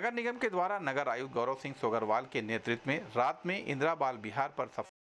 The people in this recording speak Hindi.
नगर निगम के द्वारा नगर आयुक्त गौरव सिंह सोगरवाल के नेतृत्व में रात में इंदिरा बाल बिहार पर सफर